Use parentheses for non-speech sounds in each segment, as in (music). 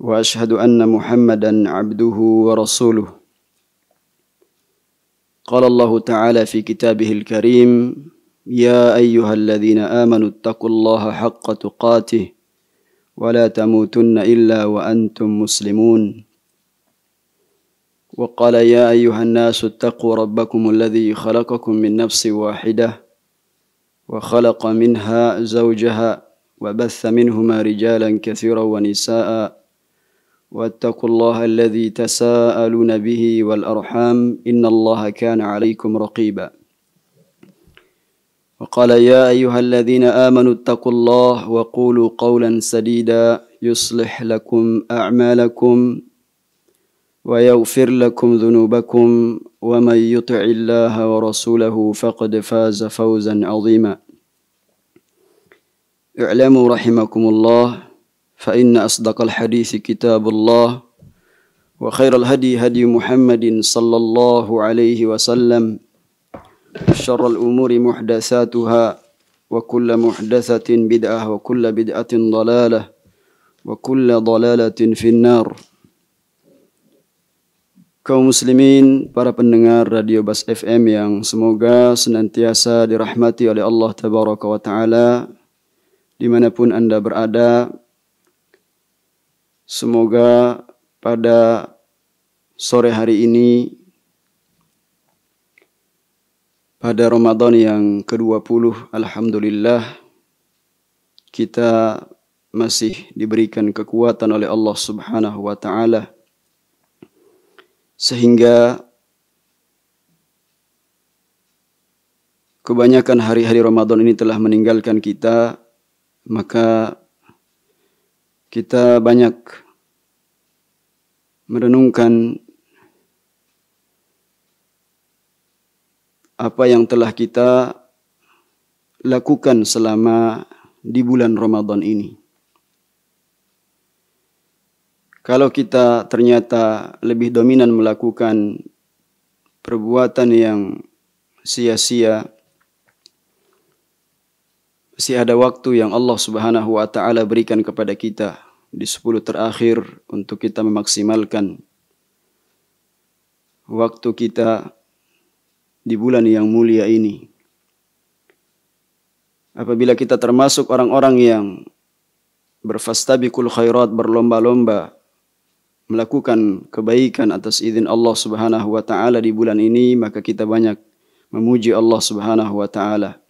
واشهد ان محمدا عبده ورسوله قال الله تعالى في كتابه الكريم يا ايها الذين امنوا اتقوا الله حق تقاته ولا تموتن الا وانتم مسلمون وقال يا ايها الناس اتقوا ربكم الذي خلقكم من نفس واحده وخلق منها زوجها وبث منهما رجالا كثيرا ونساء واتقوا الله الذي تساءلون به والأرحام إن الله كان عليكم رقيبا وقال يا أيها الذين آمنوا اتقوا الله وقولوا قولا سديدا يصلح لكم أعمالكم ويغفر لكم ذنوبكم ومن يطع الله ورسوله فقد فاز فوزا عظيما اعلموا رحمكم الله فإن أصدق الحديث كتاب الله وخير الهدي هدي محمد صلى الله عليه وسلم شر الأمور محدثاتها وكل محدثة بدعة وكل بدعة ضلالة وكل ضلالة في النار kaum muslimin, para pendengar Radio Bas FM yang semoga senantiasa dirahmati oleh Allah Tabaraka wa Ta'ala dimanapun anda berada Semoga pada sore hari ini pada Ramadan yang ke-20 alhamdulillah kita masih diberikan kekuatan oleh Allah Subhanahu wa taala sehingga kebanyakan hari-hari Ramadan ini telah meninggalkan kita maka kita banyak merenungkan apa yang telah kita lakukan selama di bulan Ramadan ini. Kalau kita ternyata lebih dominan melakukan perbuatan yang sia-sia, masih ada waktu yang Allah Subhanahu wa taala berikan kepada kita di sepuluh terakhir untuk kita memaksimalkan waktu kita di bulan yang mulia ini. Apabila kita termasuk orang-orang yang berfastabikul khairat berlomba-lomba melakukan kebaikan atas izin Allah Subhanahu wa taala di bulan ini maka kita banyak memuji Allah Subhanahu wa taala.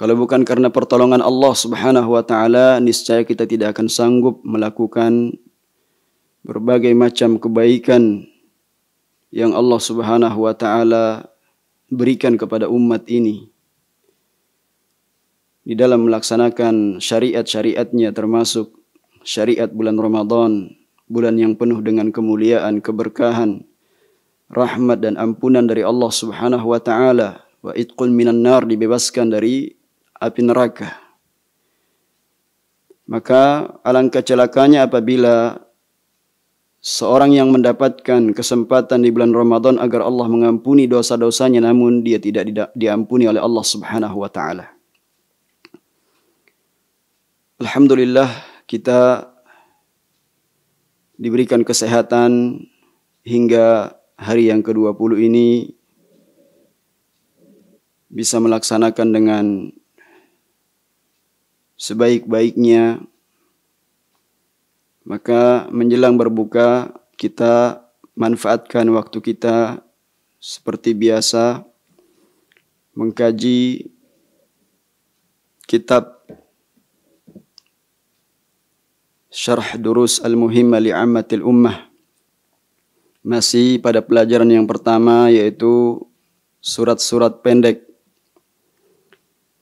Kalau bukan karena pertolongan Allah Subhanahu wa taala, niscaya kita tidak akan sanggup melakukan berbagai macam kebaikan yang Allah Subhanahu wa taala berikan kepada umat ini di dalam melaksanakan syariat-syariatnya termasuk syariat bulan Ramadan, bulan yang penuh dengan kemuliaan, keberkahan, rahmat dan ampunan dari Allah Subhanahu wa taala wa itqun minan nar dibebaskan dari api neraka. Maka alangkah celakanya apabila seorang yang mendapatkan kesempatan di bulan Ramadan agar Allah mengampuni dosa-dosanya namun dia tidak diampuni oleh Allah Subhanahu wa taala. Alhamdulillah kita diberikan kesehatan hingga hari yang ke-20 ini bisa melaksanakan dengan sebaik-baiknya. Maka menjelang berbuka kita manfaatkan waktu kita seperti biasa mengkaji kitab Syarh Durus al ali Li'ammatil Ummah masih pada pelajaran yang pertama yaitu surat-surat pendek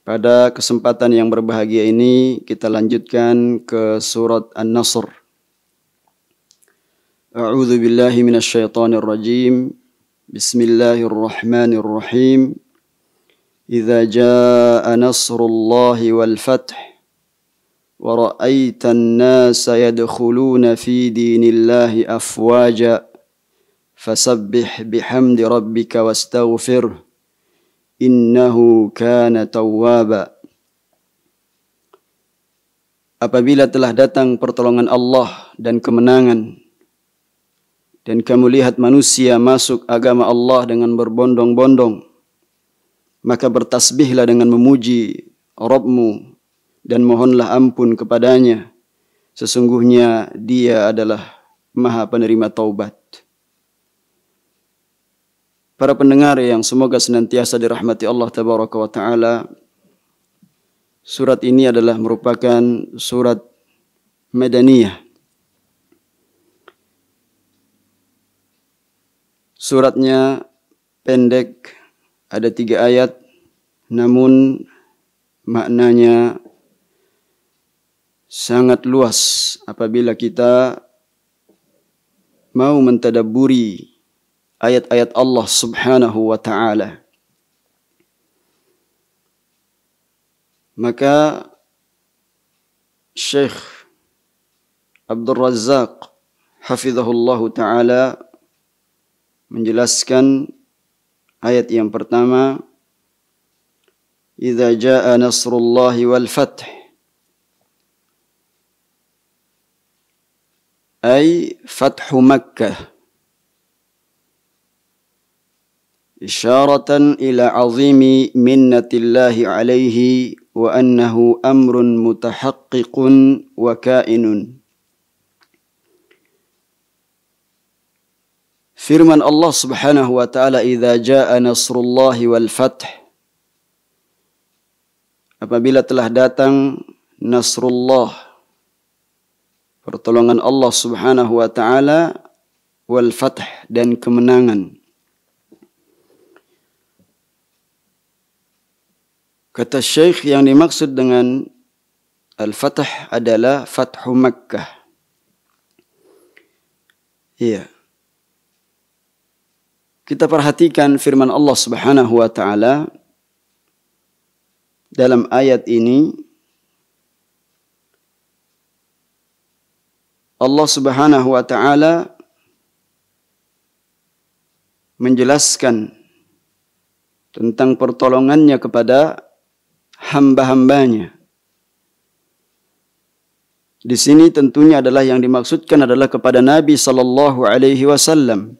Pada kesempatan yang berbahagia ini kita lanjutkan ke surat An-Nasr. A'udzu billahi minasyaitonir rajim. Bismillahirrahmanirrahim. Idza jaa nasrullahi wal fath wa ra'aita an-nasa yadkhuluna fi dinillahi afwaja fasabbih bihamdi rabbika wastaghfirhu innahu kana tawwaba Apabila telah datang pertolongan Allah dan kemenangan dan kamu lihat manusia masuk agama Allah dengan berbondong-bondong maka bertasbihlah dengan memuji Rabbmu dan mohonlah ampun kepadanya sesungguhnya dia adalah Maha Penerima Taubat Para pendengar yang semoga senantiasa dirahmati Allah Tabaraka wa Ta'ala Surat ini adalah merupakan surat Madaniyah Suratnya pendek ada tiga ayat Namun maknanya sangat luas apabila kita mau mentadaburi ayat-ayat Allah Subhanahu wa taala. Maka Syekh Abdul Razak hafizahullahu taala menjelaskan ayat yang pertama إذا jaa nasrullahi wal والفتح أي فتح مكة إشارة إلى عظيم منة الله عليه وأنه أمر متحقق وكائن فرمن الله سبحانه وتعالى إذا جاء نصر الله والفتح Apabila telah datang Nasrullah Pertolongan Allah subhanahu wa ta'ala Wal fatah dan kemenangan Kata Syekh yang dimaksud dengan Al-Fatah adalah Fathu Makkah. Iya. Kita perhatikan firman Allah Subhanahu wa taala dalam ayat ini Allah Subhanahu wa taala menjelaskan tentang pertolongannya kepada hamba-hambanya. Di sini tentunya adalah yang dimaksudkan adalah kepada Nabi sallallahu alaihi wasallam.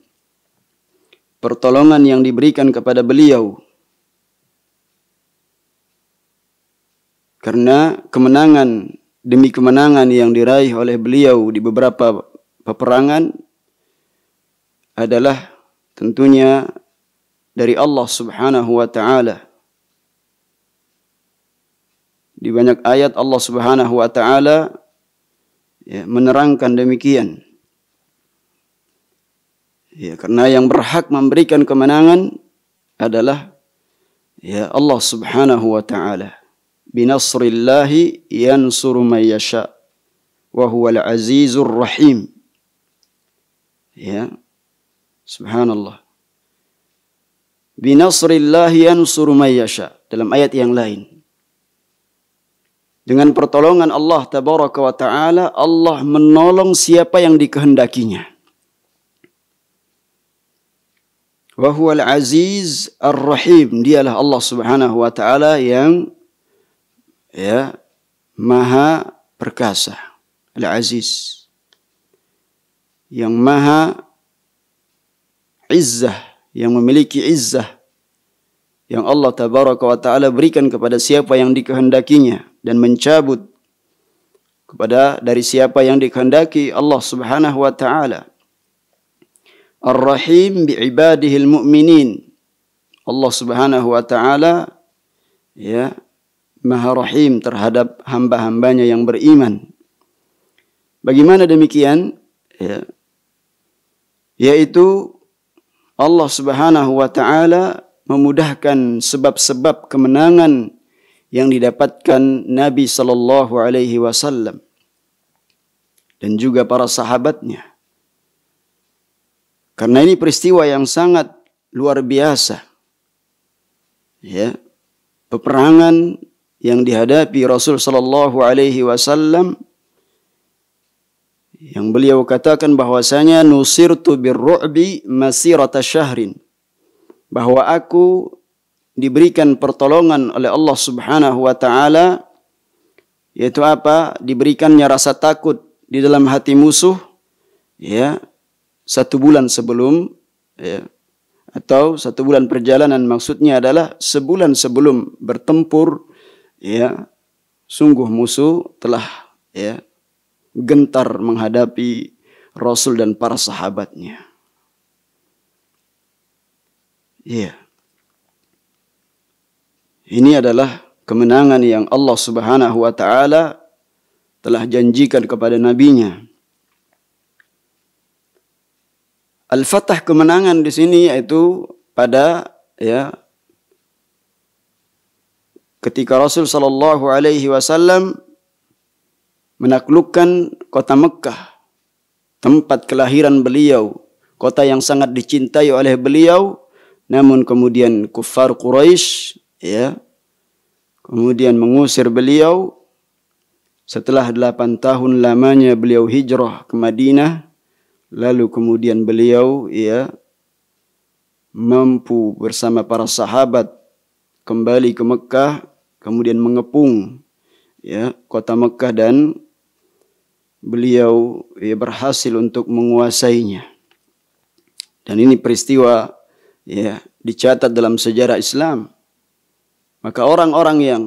Pertolongan yang diberikan kepada beliau. Karena kemenangan demi kemenangan yang diraih oleh beliau di beberapa peperangan adalah tentunya dari Allah Subhanahu wa taala di banyak ayat Allah Subhanahu wa taala ya, menerangkan demikian. Ya, karena yang berhak memberikan kemenangan adalah ya Allah Subhanahu wa taala. Binasrillahi yansuru may yasha wa huwal azizur rahim. Ya. Subhanallah. Binasrillahi yansuru may yasha dalam ayat yang lain. Dengan pertolongan Allah Tabaraka wa Ta'ala, Allah menolong siapa yang dikehendakinya. Wahuwa al-aziz ar-rahim. Dialah Allah subhanahu wa ta'ala yang ya, maha perkasa. Al-aziz. Yang maha izzah. Yang memiliki izzah. Yang Allah tabaraka wa ta'ala berikan kepada siapa yang dikehendakinya dan mencabut kepada dari siapa yang dikehendaki Allah Subhanahu wa taala. Ar-Rahim bi ibadihi al-mu'minin. Allah Subhanahu wa taala ya Maha Rahim terhadap hamba-hambanya yang beriman. Bagaimana demikian? Ya. Yaitu Allah Subhanahu wa taala memudahkan sebab-sebab kemenangan yang didapatkan Nabi sallallahu alaihi wasallam dan juga para sahabatnya. Karena ini peristiwa yang sangat luar biasa. Ya. Peperangan yang dihadapi Rasul sallallahu alaihi wasallam yang beliau katakan bahwasanya nusirtu birru'bi masirata syahrin bahwa aku diberikan pertolongan oleh Allah Subhanahu wa taala yaitu apa? Diberikannya rasa takut di dalam hati musuh ya satu bulan sebelum ya atau satu bulan perjalanan maksudnya adalah sebulan sebelum bertempur ya sungguh musuh telah ya gentar menghadapi Rasul dan para sahabatnya. ya. Yeah. Ini adalah kemenangan yang Allah Subhanahu wa taala telah janjikan kepada nabinya. Al-Fatah kemenangan di sini yaitu pada ya ketika Rasul sallallahu alaihi wasallam menaklukkan kota Mekah tempat kelahiran beliau kota yang sangat dicintai oleh beliau namun kemudian kufar Quraisy ya kemudian mengusir beliau setelah 8 tahun lamanya beliau hijrah ke Madinah lalu kemudian beliau ya mampu bersama para sahabat kembali ke Mekah kemudian mengepung ya kota Mekah dan beliau ya, berhasil untuk menguasainya dan ini peristiwa ya dicatat dalam sejarah Islam Maka orang-orang yang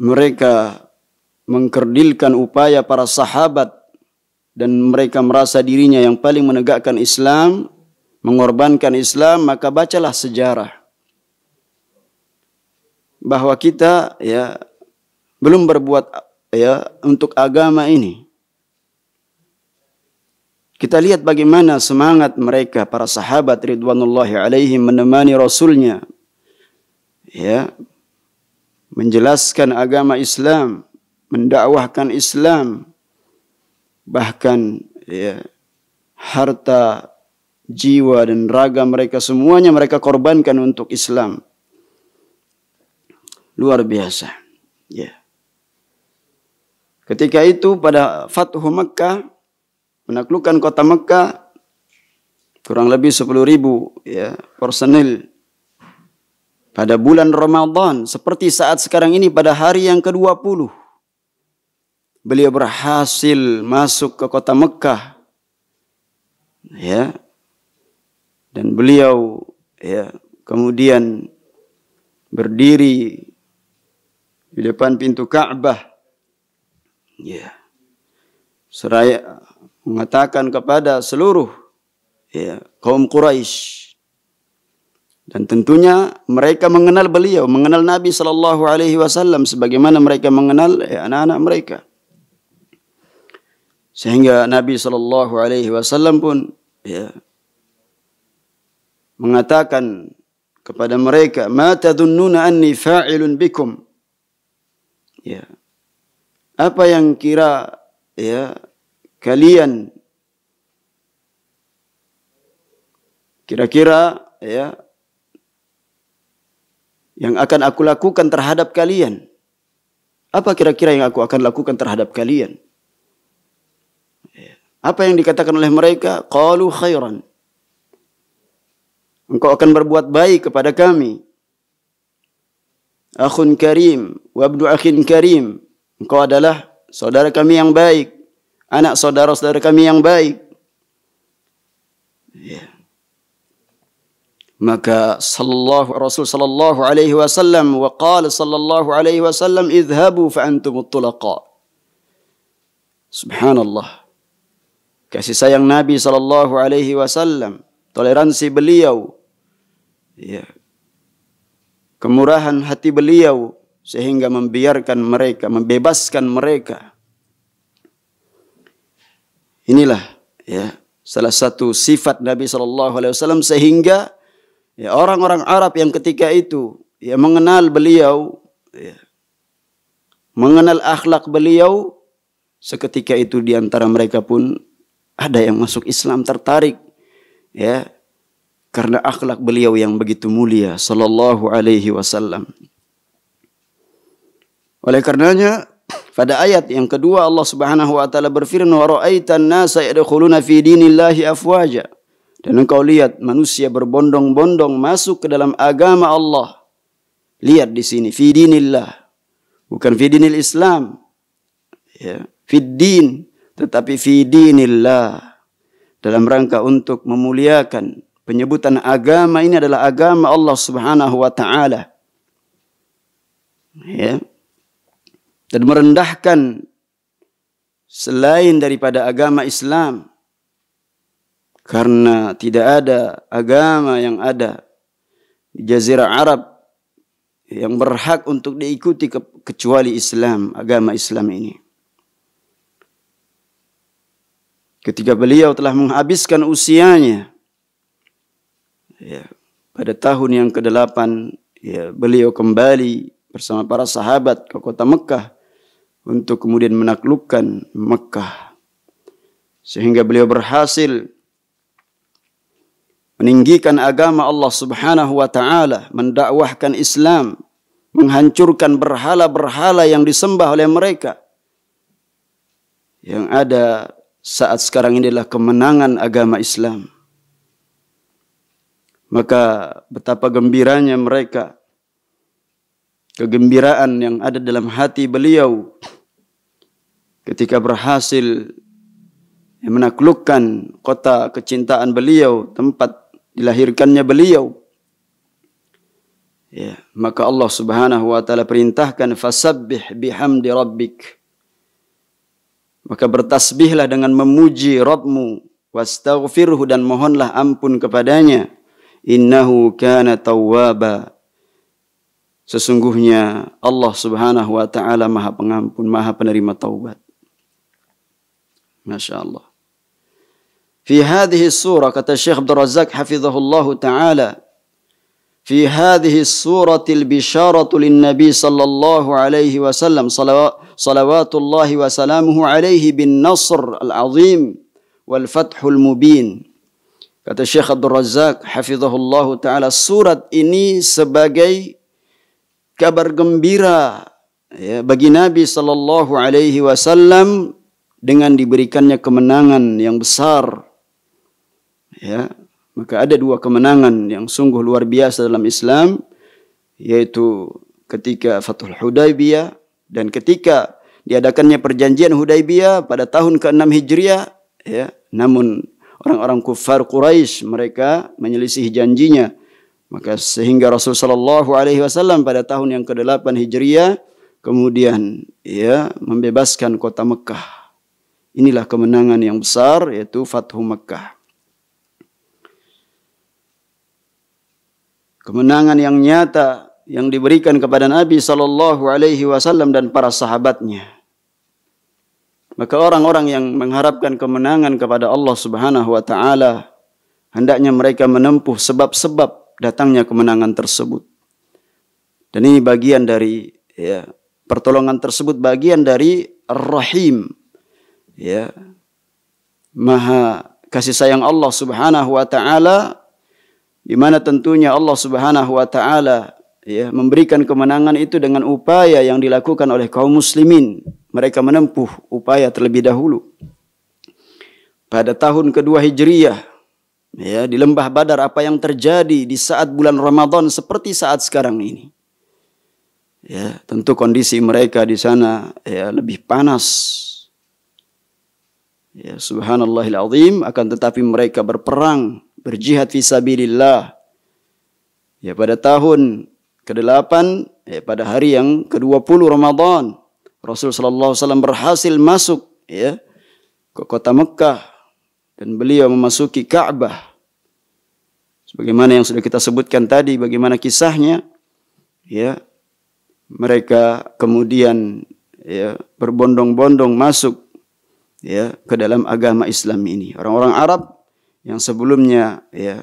mereka mengkerdilkan upaya para sahabat dan mereka merasa dirinya yang paling menegakkan Islam, mengorbankan Islam, maka bacalah sejarah. Bahawa kita ya belum berbuat ya untuk agama ini. Kita lihat bagaimana semangat mereka para sahabat Ridwanullahi alaihim menemani Rasulnya, ya menjelaskan agama Islam, mendakwahkan Islam bahkan ya harta jiwa dan raga mereka semuanya mereka korbankan untuk Islam. Luar biasa. Ya. Ketika itu pada Fathu Mekah menaklukkan kota Mekah kurang lebih 10 ribu ya, personil pada bulan Ramadan seperti saat sekarang ini pada hari yang ke-20 beliau berhasil masuk ke kota Mekah ya dan beliau ya kemudian berdiri di depan pintu Ka'bah ya seraya mengatakan kepada seluruh ya kaum Quraisy dan tentunya mereka mengenal beliau mengenal Nabi sallallahu alaihi wasallam sebagaimana mereka mengenal eh, anak-anak mereka sehingga Nabi sallallahu alaihi wasallam pun ya mengatakan kepada mereka ma tadhunnuna anni fa'ilun bikum ya apa yang kira ya kalian kira-kira ya yang akan aku lakukan terhadap kalian. Apa kira-kira yang aku akan lakukan terhadap kalian? Apa yang dikatakan oleh mereka? Qalu khairan. Engkau akan berbuat baik kepada kami. Akhun karim. Wabdu akhin karim. Engkau adalah saudara kami yang baik. Anak saudara-saudara kami yang baik. Ya. Yeah maka sallallahu rasul sallallahu alaihi wasallam wa qala sallallahu alaihi wasallam idhhabu fa antum tulaqa subhanallah kasih sayang nabi sallallahu alaihi wasallam toleransi beliau ya kemurahan hati beliau sehingga membiarkan mereka membebaskan mereka inilah ya salah satu sifat nabi sallallahu alaihi wasallam sehingga ya orang-orang Arab yang ketika itu ya mengenal beliau ya mengenal akhlak beliau seketika itu di antara mereka pun ada yang masuk Islam tertarik ya karena akhlak beliau yang begitu mulia sallallahu alaihi wasallam oleh karenanya pada ayat yang kedua Allah Subhanahu wa taala berfirman wa ra'aitan nasa yadkhuluna fi dinillahi afwaja dan engkau lihat manusia berbondong-bondong masuk ke dalam agama Allah. Lihat di sini. Fidinillah. Bukan fidinil Islam. Ya. Fiddin. Tetapi fidinillah. Dalam rangka untuk memuliakan penyebutan agama ini adalah agama Allah subhanahu wa ta'ala. Ya. Dan merendahkan selain daripada agama Islam. Islam karena tidak ada agama yang ada di jazirah Arab yang berhak untuk diikuti ke kecuali Islam, agama Islam ini. Ketika beliau telah menghabiskan usianya ya, pada tahun yang ke-8, ya, beliau kembali bersama para sahabat ke kota Mekah untuk kemudian menaklukkan Mekah. Sehingga beliau berhasil meninggikan agama Allah Subhanahu wa taala, mendakwahkan Islam, menghancurkan berhala-berhala yang disembah oleh mereka. Yang ada saat sekarang ini adalah kemenangan agama Islam. Maka betapa gembiranya mereka. Kegembiraan yang ada dalam hati beliau ketika berhasil menaklukkan kota kecintaan beliau, tempat dilahirkannya beliau. Ya, maka Allah Subhanahu wa taala perintahkan fasabbih bihamdi rabbik. Maka bertasbihlah dengan memuji Rabbmu wastaghfirhu dan mohonlah ampun kepadanya. Innahu kana tawwaba. Sesungguhnya Allah Subhanahu wa taala Maha Pengampun, Maha Penerima Taubat. Masyaallah. في هذه الصورة kata Syekh Abdul Razak hafizahullah taala في هذه الصورة البشارة للنبي صلى الله عليه وسلم صلوات الله وسلامه عليه بالنصر العظيم والفتح المبين Kata Syekh Abdul Razak hafizahullah taala surat ini sebagai kabar gembira ya, bagi Nabi sallallahu alaihi wasallam dengan diberikannya kemenangan yang besar ya maka ada dua kemenangan yang sungguh luar biasa dalam Islam yaitu ketika Fathul Hudaybiyah dan ketika diadakannya perjanjian Hudaybiyah pada tahun ke-6 Hijriah ya namun orang-orang kafir Quraisy mereka menyelisih janjinya maka sehingga Rasul sallallahu alaihi wasallam pada tahun yang ke-8 Hijriah kemudian ya membebaskan kota Mekah inilah kemenangan yang besar yaitu Fathu Mekah kemenangan yang nyata yang diberikan kepada Nabi sallallahu alaihi wasallam dan para sahabatnya. Maka orang-orang yang mengharapkan kemenangan kepada Allah Subhanahu wa taala hendaknya mereka menempuh sebab-sebab datangnya kemenangan tersebut. Dan ini bagian dari ya, pertolongan tersebut bagian dari Ar-Rahim. Ya. Maha kasih sayang Allah Subhanahu wa taala di mana tentunya Allah Subhanahu wa taala ya memberikan kemenangan itu dengan upaya yang dilakukan oleh kaum muslimin mereka menempuh upaya terlebih dahulu pada tahun kedua hijriah ya di lembah badar apa yang terjadi di saat bulan ramadan seperti saat sekarang ini ya tentu kondisi mereka di sana ya lebih panas ya subhanallahil azim akan tetapi mereka berperang berjihad fi sabilillah. Ya pada tahun ke-8 ya pada hari yang ke-20 Ramadan Rasul sallallahu alaihi wasallam berhasil masuk ya ke kota Mekah dan beliau memasuki Ka'bah. Sebagaimana yang sudah kita sebutkan tadi bagaimana kisahnya ya mereka kemudian ya berbondong-bondong masuk ya ke dalam agama Islam ini. Orang-orang Arab yang sebelumnya ya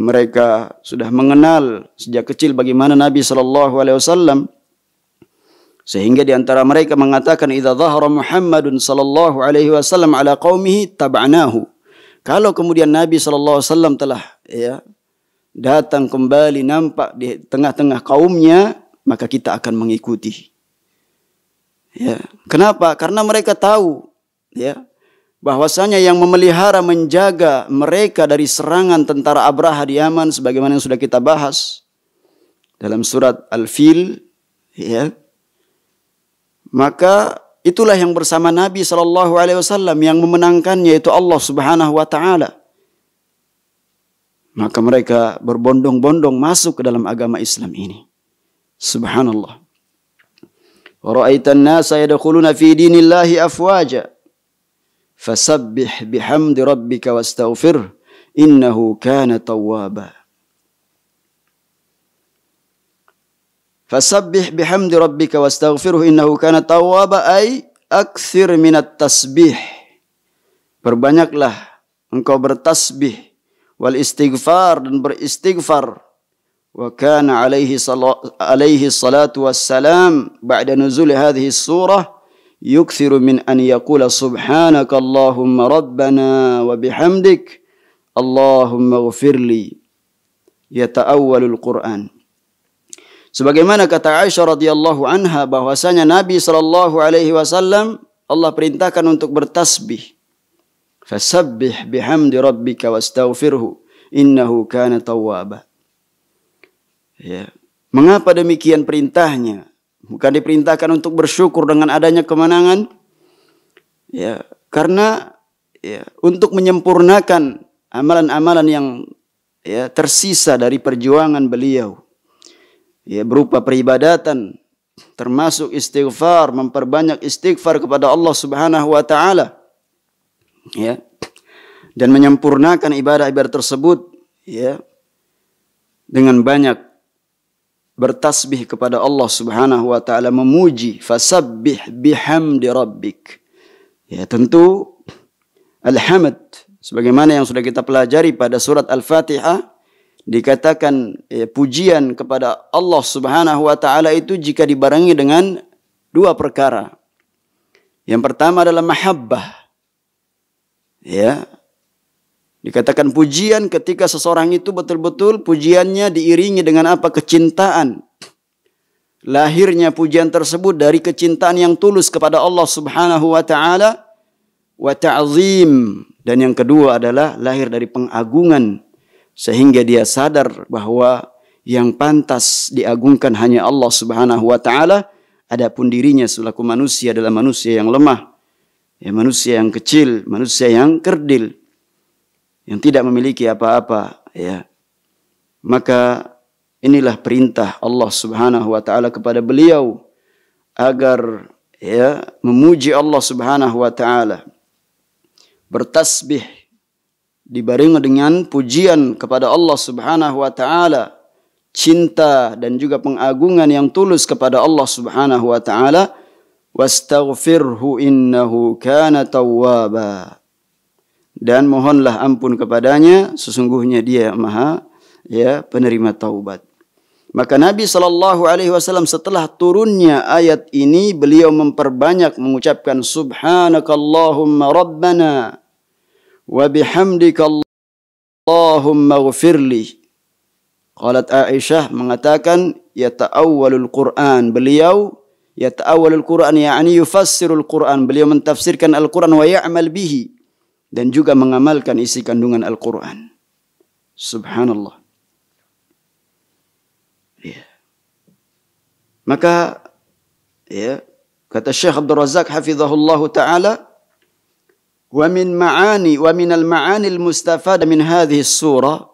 mereka sudah mengenal sejak kecil bagaimana Nabi sallallahu alaihi wasallam sehingga di antara mereka mengatakan idza dhahara Muhammadun sallallahu alaihi wasallam ala qaumihi tab'anahu kalau kemudian Nabi sallallahu alaihi wasallam telah ya datang kembali nampak di tengah-tengah kaumnya maka kita akan mengikuti ya kenapa karena mereka tahu ya bahwasanya yang memelihara menjaga mereka dari serangan tentara Abraha di Yaman sebagaimana yang sudah kita bahas dalam surat Al-Fil ya maka itulah yang bersama Nabi sallallahu alaihi wasallam yang memenangkannya yaitu Allah Subhanahu wa taala maka mereka berbondong-bondong masuk ke dalam agama Islam ini subhanallah wa ra'aitan nasa yadkhuluna fi dinillahi afwaja فسبح بحمد ربك واستغفره إنه كان توابا فسبح بحمد ربك واستغفره إنه كان توابا أي أكثر من التسبيح Perbanyaklah engkau bertasbih wal istighfar dan beristighfar wa kana alaihi salatu wassalam ba'da nuzul hadhihi surah يكثر من أن يقول سبحانك اللهم ربنا وبحمدك اللهم اغفر لي يتأول القرآن Sebagaimana kata Aisyah radhiyallahu anha bahwasanya Nabi sallallahu alaihi wasallam Allah perintahkan untuk bertasbih. Fasabbih bihamdi rabbika wastaghfirhu innahu kana tawwaba. Ya. Mengapa demikian perintahnya? bukan diperintahkan untuk bersyukur dengan adanya kemenangan ya karena ya untuk menyempurnakan amalan-amalan yang ya tersisa dari perjuangan beliau ya berupa peribadatan termasuk istighfar memperbanyak istighfar kepada Allah Subhanahu wa taala ya dan menyempurnakan ibadah-ibadah tersebut ya dengan banyak bertasbih kepada Allah Subhanahu wa taala memuji fasabbih bihamdi rabbik. Ya tentu alhamd sebagaimana yang sudah kita pelajari pada surat Al-Fatihah dikatakan ya, pujian kepada Allah Subhanahu wa taala itu jika dibarengi dengan dua perkara. Yang pertama adalah mahabbah. Ya, Dikatakan pujian ketika seseorang itu betul-betul pujiannya diiringi dengan apa? Kecintaan. Lahirnya pujian tersebut dari kecintaan yang tulus kepada Allah subhanahu wa ta'ala. Wa ta'zim. Dan yang kedua adalah lahir dari pengagungan. Sehingga dia sadar bahawa yang pantas diagungkan hanya Allah subhanahu wa ta'ala. Adapun dirinya selaku manusia adalah manusia yang lemah. Ya, manusia yang kecil, manusia yang kerdil yang tidak memiliki apa-apa ya maka inilah perintah Allah Subhanahu wa taala kepada beliau agar ya memuji Allah Subhanahu wa taala bertasbih dibaringi dengan pujian kepada Allah Subhanahu wa taala cinta dan juga pengagungan yang tulus kepada Allah Subhanahu wa taala wastaghfirhu innahu kana tawwabah dan mohonlah ampun kepadanya sesungguhnya dia maha ya penerima taubat maka Nabi sallallahu alaihi wasallam setelah turunnya ayat ini beliau memperbanyak mengucapkan subhanakallahumma rabbana wa bihamdika allahumma ighfirli qalat aisyah mengatakan ya ta'awwalul qur'an beliau ya ta'awwalul qur'an yakni yufassirul qur'an beliau mentafsirkan al-qur'an wa ya'mal bihi dan juga mengamalkan isi kandungan Al-Quran. Subhanallah. Ya. Maka, ya, kata Syekh Abdul Razak hafizahullah ta'ala, wa min ma'ani wa min al-ma'ani al-mustafada min hadhihi surah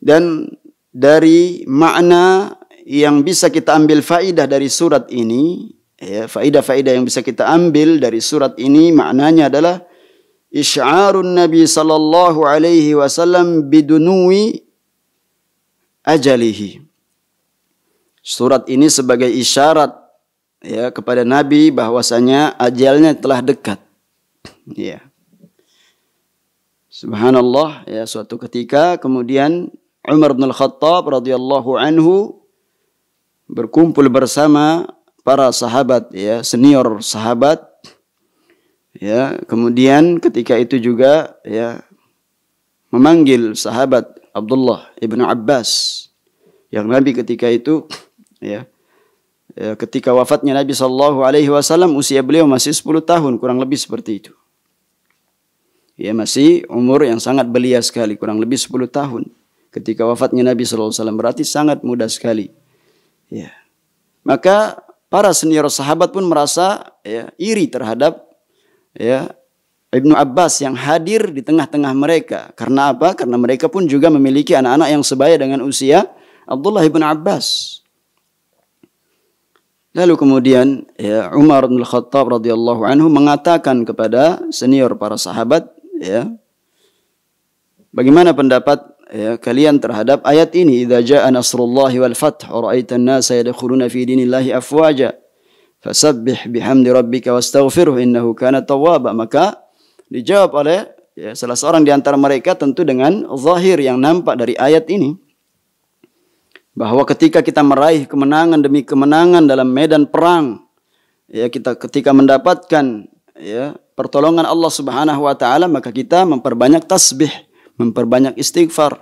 dan dari makna yang bisa kita ambil faidah dari surat ini ya faidah-faidah yang bisa kita ambil dari surat ini maknanya adalah إشعار Nabi Sallallahu Alaihi Wasallam وسلم بدنو Surat ini sebagai isyarat ya kepada Nabi bahwasanya ajalnya telah dekat. Ya. Subhanallah ya suatu ketika kemudian Umar bin Al-Khattab radhiyallahu anhu berkumpul bersama para sahabat ya senior sahabat ya kemudian ketika itu juga ya memanggil sahabat Abdullah ibnu Abbas yang Nabi ketika itu ya, ya ketika wafatnya Nabi sallallahu alaihi wasallam usia beliau masih 10 tahun kurang lebih seperti itu ya masih umur yang sangat belia sekali kurang lebih 10 tahun ketika wafatnya Nabi sallallahu alaihi wasallam berarti sangat muda sekali ya maka para senior sahabat pun merasa ya, iri terhadap ya Ibnu Abbas yang hadir di tengah-tengah mereka. Karena apa? Karena mereka pun juga memiliki anak-anak yang sebaya dengan usia Abdullah ibnu Abbas. Lalu kemudian ya, Umar bin Khattab radhiyallahu anhu mengatakan kepada senior para sahabat, ya, bagaimana pendapat ya, kalian terhadap ayat ini? Idza jaa nasrullahi wal fath wa ra'aita nasa yadkhuluna fi dinillahi afwaja fasabbih bihamdi rabbika wastaghfirhu innahu kana tawwaba maka dijawab oleh ya, salah seorang di antara mereka tentu dengan zahir yang nampak dari ayat ini bahwa ketika kita meraih kemenangan demi kemenangan dalam medan perang ya kita ketika mendapatkan ya pertolongan Allah Subhanahu wa taala maka kita memperbanyak tasbih memperbanyak istighfar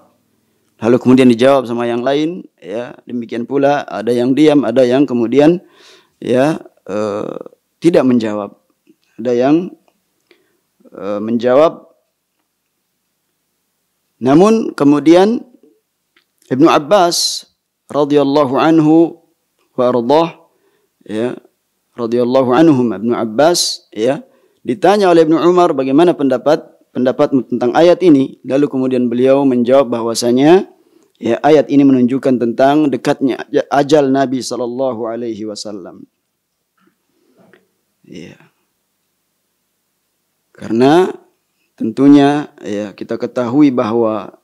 lalu kemudian dijawab sama yang lain ya demikian pula ada yang diam ada yang kemudian ya e, tidak menjawab ada yang e, menjawab namun kemudian Ibnu Abbas radhiyallahu anhu wa ardah, ya radhiyallahu anhum Ibnu Abbas ya ditanya oleh Ibnu Umar bagaimana pendapat pendapatmu tentang ayat ini lalu kemudian beliau menjawab bahwasanya Ya, ayat ini menunjukkan tentang dekatnya ajal Nabi sallallahu alaihi wasallam. Ya. Karena tentunya ya kita ketahui bahawa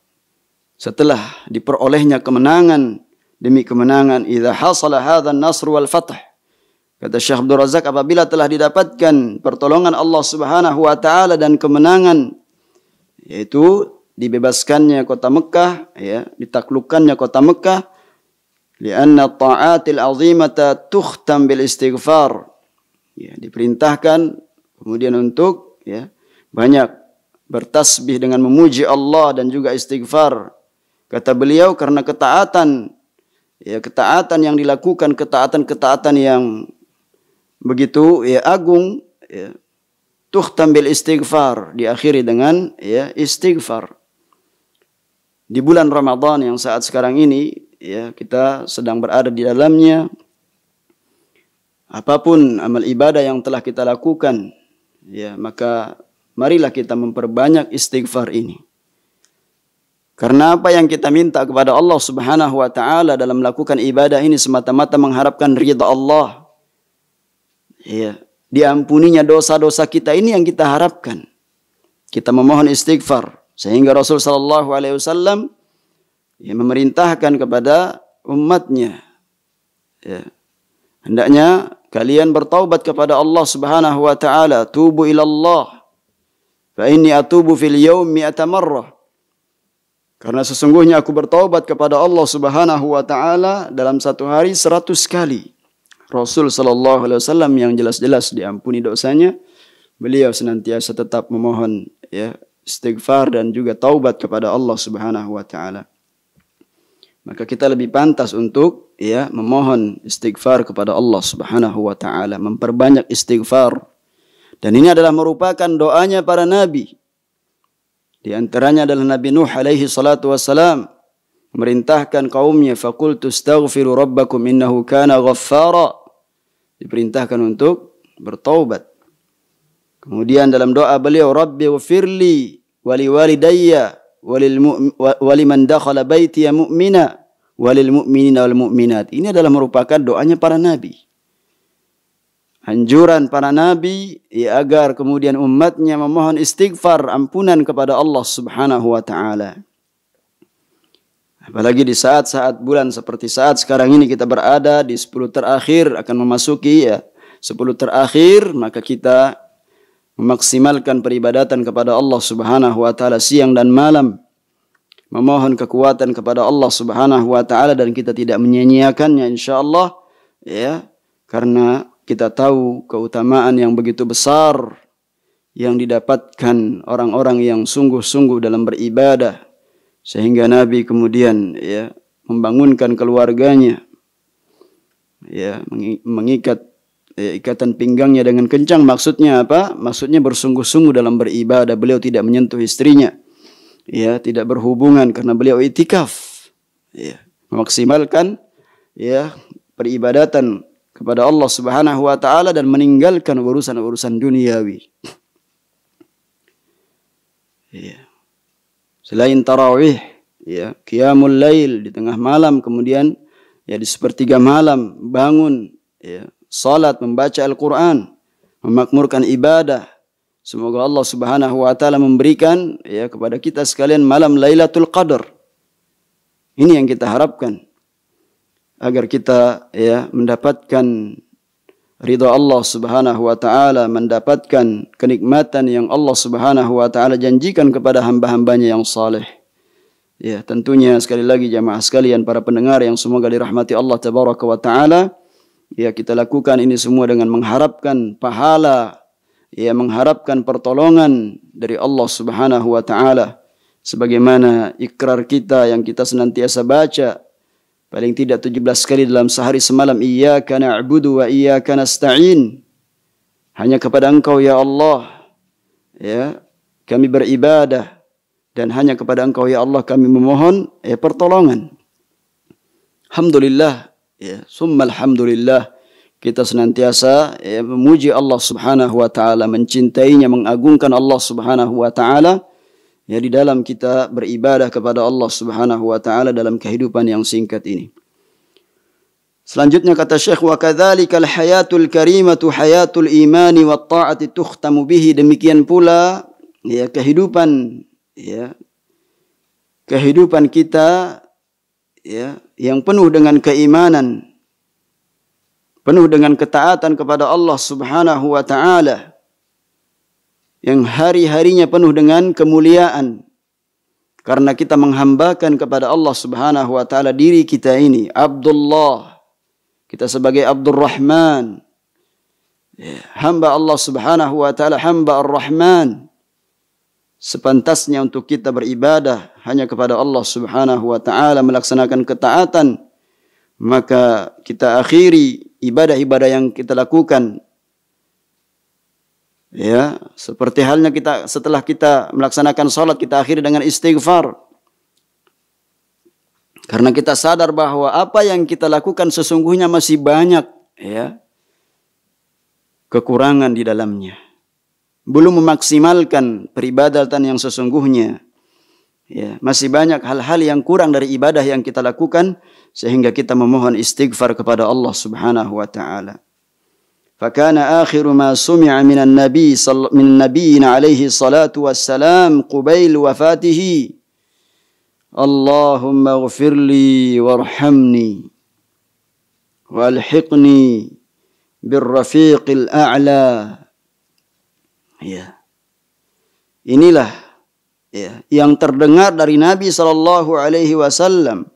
setelah diperolehnya kemenangan demi kemenangan idza hasala hadha an-nasr wal fath kata Syekh Abdul Razak apabila telah didapatkan pertolongan Allah Subhanahu wa taala dan kemenangan yaitu dibebaskannya kota Mekah ya ditaklukkannya kota Mekah karena taatil azimata tukhtam bil istighfar ya diperintahkan kemudian untuk ya banyak bertasbih dengan memuji Allah dan juga istighfar kata beliau karena ketaatan ya ketaatan yang dilakukan ketaatan-ketaatan yang begitu ya agung ya tukhtam bil istighfar diakhiri dengan ya istighfar di bulan Ramadhan yang saat sekarang ini ya kita sedang berada di dalamnya apapun amal ibadah yang telah kita lakukan ya maka marilah kita memperbanyak istighfar ini karena apa yang kita minta kepada Allah Subhanahu wa taala dalam melakukan ibadah ini semata-mata mengharapkan ridha Allah ya diampuninya dosa-dosa kita ini yang kita harapkan kita memohon istighfar Sehingga Rasul sallallahu alaihi wasallam ya, memerintahkan kepada umatnya ya. hendaknya kalian bertaubat kepada Allah Subhanahu wa taala tubu ilallah. Allah fa inni atubu fil yawm mi'ata marrah karena sesungguhnya aku bertaubat kepada Allah Subhanahu wa taala dalam satu hari seratus kali Rasul sallallahu alaihi wasallam yang jelas-jelas diampuni dosanya beliau senantiasa tetap memohon ya istighfar dan juga taubat kepada Allah Subhanahu wa taala. Maka kita lebih pantas untuk ya memohon istighfar kepada Allah Subhanahu wa taala, memperbanyak istighfar. Dan ini adalah merupakan doanya para nabi. Di antaranya adalah Nabi Nuh alaihi salatu wasalam memerintahkan kaumnya faqultu astaghfiru rabbakum innahu kana ghaffara. Diperintahkan untuk bertaubat Kemudian dalam doa beliau, Rabbi wafirli wali walidayya walil wali man dakhala baiti ya mu'mina walil mu'minina wal mu'minat. Ini adalah merupakan doanya para nabi. Anjuran para nabi ya agar kemudian umatnya memohon istighfar ampunan kepada Allah Subhanahu wa taala. Apalagi di saat-saat bulan seperti saat sekarang ini kita berada di sepuluh terakhir akan memasuki ya sepuluh terakhir maka kita memaksimalkan peribadatan kepada Allah Subhanahu wa taala siang dan malam memohon kekuatan kepada Allah Subhanahu wa taala dan kita tidak menyia-nyiakannya insyaallah ya karena kita tahu keutamaan yang begitu besar yang didapatkan orang-orang yang sungguh-sungguh dalam beribadah sehingga nabi kemudian ya membangunkan keluarganya ya mengikat Eh, ikatan pinggangnya dengan kencang maksudnya apa maksudnya bersungguh-sungguh dalam beribadah beliau tidak menyentuh istrinya ya tidak berhubungan karena beliau itikaf ya memaksimalkan ya peribadatan kepada Allah Subhanahu wa taala dan meninggalkan urusan-urusan duniawi ya selain tarawih ya qiyamul lail di tengah malam kemudian ya di sepertiga malam bangun ya salat membaca Al-Qur'an memakmurkan ibadah semoga Allah Subhanahu wa taala memberikan ya kepada kita sekalian malam Lailatul Qadar ini yang kita harapkan agar kita ya mendapatkan ridha Allah Subhanahu wa taala mendapatkan kenikmatan yang Allah Subhanahu wa taala janjikan kepada hamba-hambanya yang saleh ya tentunya sekali lagi jamaah sekalian para pendengar yang semoga dirahmati Allah taala Ya kita lakukan ini semua dengan mengharapkan pahala, ya mengharapkan pertolongan dari Allah Subhanahu wa taala. Sebagaimana ikrar kita yang kita senantiasa baca paling tidak 17 kali dalam sehari semalam iyyaka na'budu wa iyyaka nasta'in. Hanya kepada Engkau ya Allah. Ya, kami beribadah dan hanya kepada Engkau ya Allah kami memohon eh pertolongan. Alhamdulillah ya summa alhamdulillah kita senantiasa ya, memuji Allah Subhanahu wa taala mencintainya mengagungkan Allah Subhanahu wa taala ya di dalam kita beribadah kepada Allah Subhanahu wa taala dalam kehidupan yang singkat ini Selanjutnya kata Syekh wa kadzalika al hayatul karimatu hayatul imani wa ta'ati tukhtamu bihi demikian pula ya kehidupan ya kehidupan kita ya, yang penuh dengan keimanan, penuh dengan ketaatan kepada Allah Subhanahu wa taala yang hari-harinya penuh dengan kemuliaan karena kita menghambakan kepada Allah Subhanahu wa taala diri kita ini Abdullah kita sebagai abdul Abdurrahman ya, hamba Allah Subhanahu wa taala hamba al rahman sepantasnya untuk kita beribadah hanya kepada Allah Subhanahu wa taala melaksanakan ketaatan maka kita akhiri ibadah-ibadah yang kita lakukan ya seperti halnya kita setelah kita melaksanakan salat kita akhiri dengan istighfar karena kita sadar bahwa apa yang kita lakukan sesungguhnya masih banyak ya kekurangan di dalamnya belum memaksimalkan peribadatan yang sesungguhnya Ya, masih banyak hal-hal yang kurang dari ibadah yang kita lakukan sehingga kita memohon istighfar kepada Allah Subhanahu wa taala. Fakana akhiru ma sumi'a minan nabi min nabiyina alaihi salatu wassalam qubail wafatihi. Allahumma ighfirli warhamni walhiqni birrafiqil a'la. Ya. Inilah ya, yang terdengar dari Nabi sallallahu alaihi wasallam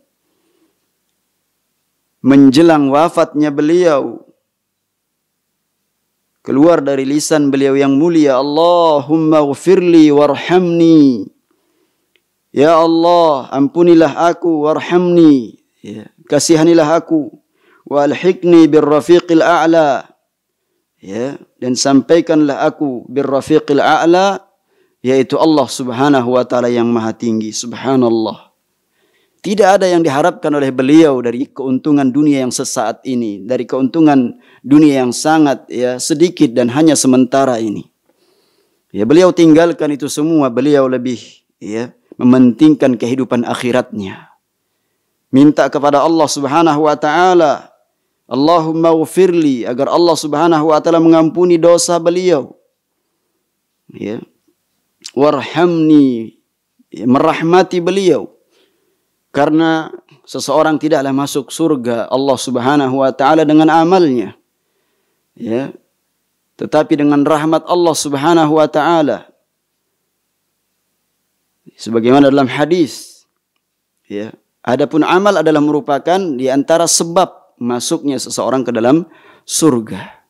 menjelang wafatnya beliau keluar dari lisan beliau yang mulia Allahumma ghafirli warhamni ya Allah ampunilah aku warhamni ya kasihanilah aku walhiqni birrafiqil a'la ya dan sampaikanlah aku birrafiqil a'la yaitu Allah Subhanahu wa taala yang maha tinggi subhanallah tidak ada yang diharapkan oleh beliau dari keuntungan dunia yang sesaat ini dari keuntungan dunia yang sangat ya sedikit dan hanya sementara ini ya beliau tinggalkan itu semua beliau lebih ya mementingkan kehidupan akhiratnya minta kepada Allah Subhanahu wa taala Allahumma ufirli agar Allah Subhanahu wa taala mengampuni dosa beliau ya warhamni merahmati beliau karena seseorang tidaklah masuk surga Allah Subhanahu wa taala dengan amalnya ya tetapi dengan rahmat Allah Subhanahu wa taala sebagaimana dalam hadis ya adapun amal adalah merupakan di antara sebab masuknya seseorang ke dalam surga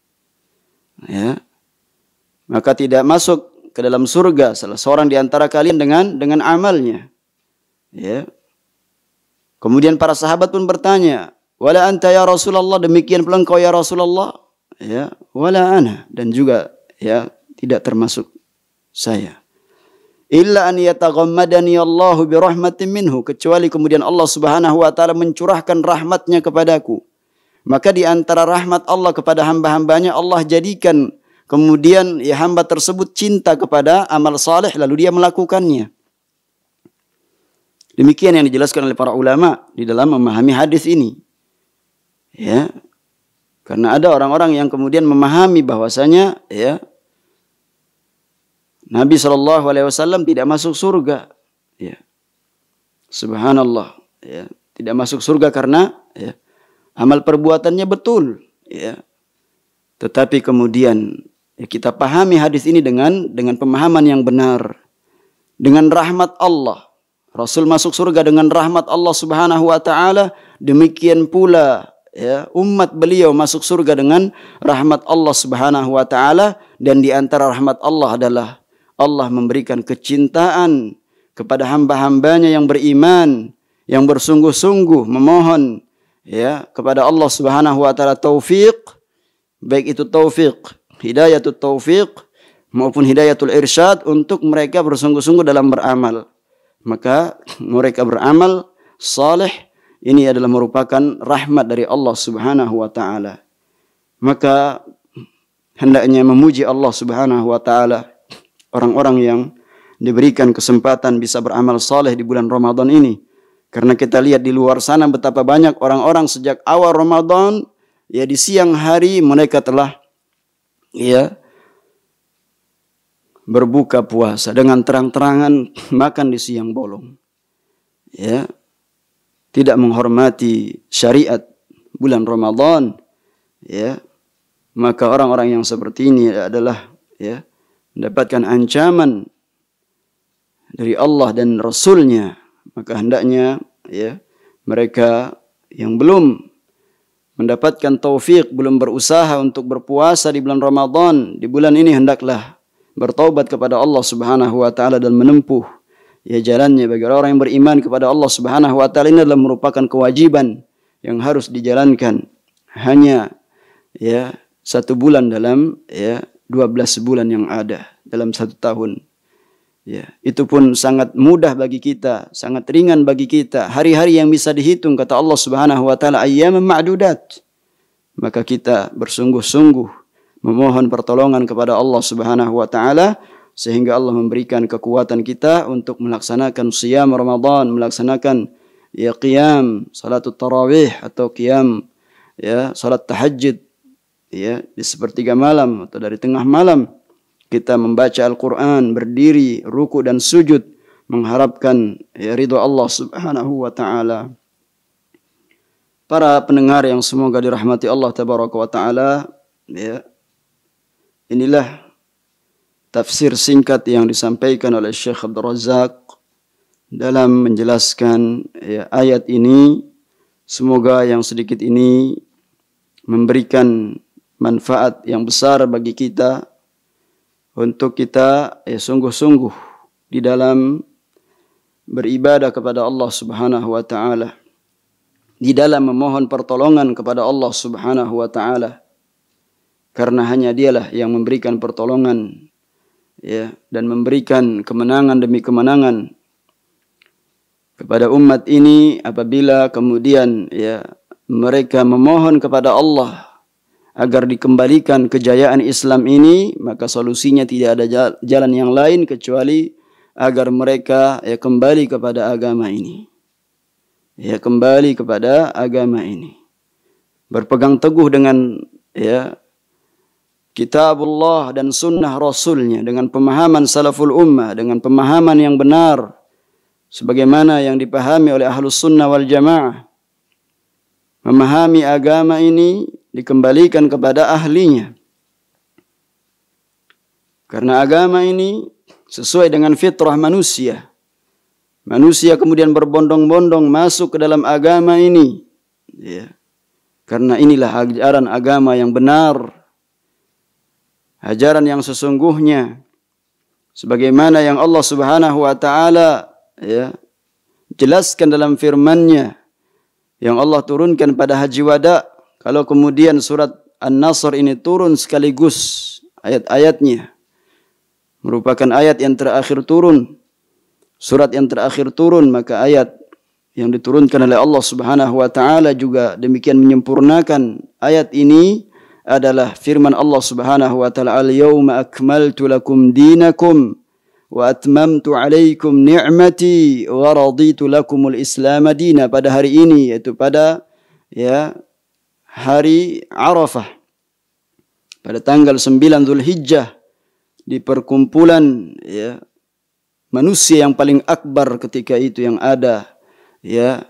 ya maka tidak masuk ke dalam surga salah seorang di antara kalian dengan dengan amalnya. Ya. Kemudian para sahabat pun bertanya, "Wala anta ya Rasulullah, demikian pula engkau ya Rasulullah?" Ya, "Wala ana." Dan juga ya, tidak termasuk saya. Illa an yataghammadani Allahu bi rahmatin minhu, kecuali kemudian Allah Subhanahu wa taala mencurahkan rahmatnya kepadaku. Maka di antara rahmat Allah kepada hamba-hambanya Allah jadikan kemudian ya hamba tersebut cinta kepada amal saleh lalu dia melakukannya demikian yang dijelaskan oleh para ulama di dalam memahami hadis ini ya karena ada orang-orang yang kemudian memahami bahwasanya ya Nabi saw tidak masuk surga ya subhanallah ya tidak masuk surga karena ya amal perbuatannya betul ya tetapi kemudian Ya, kita pahami hadis ini dengan dengan pemahaman yang benar. Dengan rahmat Allah. Rasul masuk surga dengan rahmat Allah Subhanahu wa taala, demikian pula ya, umat beliau masuk surga dengan rahmat Allah Subhanahu wa taala dan di antara rahmat Allah adalah Allah memberikan kecintaan kepada hamba-hambanya yang beriman, yang bersungguh-sungguh memohon ya kepada Allah Subhanahu wa taala taufik baik itu taufiq hidayatul taufiq maupun hidayatul irsyad untuk mereka bersungguh-sungguh dalam beramal. Maka mereka beramal saleh ini adalah merupakan rahmat dari Allah Subhanahu wa taala. Maka hendaknya memuji Allah Subhanahu wa taala orang-orang yang diberikan kesempatan bisa beramal saleh di bulan Ramadan ini. Karena kita lihat di luar sana betapa banyak orang-orang sejak awal Ramadan ya di siang hari mereka telah ya berbuka puasa dengan terang-terangan (laughs) makan di siang bolong. Ya. Tidak menghormati syariat bulan Ramadan. Ya. Maka orang-orang yang seperti ini adalah ya mendapatkan ancaman dari Allah dan Rasulnya maka hendaknya ya mereka yang belum mendapatkan taufik belum berusaha untuk berpuasa di bulan Ramadan di bulan ini hendaklah bertaubat kepada Allah Subhanahu wa taala dan menempuh ya jalannya bagi orang, orang yang beriman kepada Allah Subhanahu wa taala ini adalah merupakan kewajiban yang harus dijalankan hanya ya satu bulan dalam ya 12 bulan yang ada dalam satu tahun Ya, itu pun sangat mudah bagi kita, sangat ringan bagi kita. Hari-hari yang bisa dihitung kata Allah Subhanahu wa taala ayyam ma'dudat. Maka kita bersungguh-sungguh memohon pertolongan kepada Allah Subhanahu wa taala sehingga Allah memberikan kekuatan kita untuk melaksanakan siam Ramadan, melaksanakan ya qiyam salatut tarawih atau qiyam ya salat tahajjud ya di sepertiga malam atau dari tengah malam kita membaca Al-Quran, berdiri, ruku dan sujud, mengharapkan ya, ridho Allah subhanahu wa ta'ala. Para pendengar yang semoga dirahmati Allah tabaraka wa ta'ala, ya, inilah tafsir singkat yang disampaikan oleh Syekh Abdul Razak dalam menjelaskan ya, ayat ini. Semoga yang sedikit ini memberikan manfaat yang besar bagi kita. Kita untuk kita eh, sungguh-sungguh ya, di dalam beribadah kepada Allah Subhanahu wa taala di dalam memohon pertolongan kepada Allah Subhanahu wa taala karena hanya dialah yang memberikan pertolongan ya dan memberikan kemenangan demi kemenangan kepada umat ini apabila kemudian ya mereka memohon kepada Allah agar dikembalikan kejayaan Islam ini maka solusinya tidak ada jalan yang lain kecuali agar mereka ya kembali kepada agama ini ya kembali kepada agama ini berpegang teguh dengan ya kitabullah dan sunnah rasulnya dengan pemahaman salaful ummah dengan pemahaman yang benar sebagaimana yang dipahami oleh ahlu sunnah wal jamaah memahami agama ini dikembalikan kepada ahlinya. Karena agama ini sesuai dengan fitrah manusia. Manusia kemudian berbondong-bondong masuk ke dalam agama ini. Ya. Karena inilah ajaran agama yang benar. Ajaran yang sesungguhnya. Sebagaimana yang Allah subhanahu wa ta'ala ya, jelaskan dalam firmannya. Yang Allah turunkan pada haji wada' kalau kemudian surat An-Nasr ini turun sekaligus ayat-ayatnya merupakan ayat yang terakhir turun surat yang terakhir turun maka ayat yang diturunkan oleh Allah Subhanahu wa taala juga demikian menyempurnakan ayat ini adalah firman Allah Subhanahu wa taala al-yauma akmaltu lakum dinakum wa atmamtu alaikum ni'mati wa raditu lakum al-islam dina pada hari ini yaitu pada ya hari Arafah pada tanggal 9 Zulhijjah di perkumpulan ya manusia yang paling akbar ketika itu yang ada ya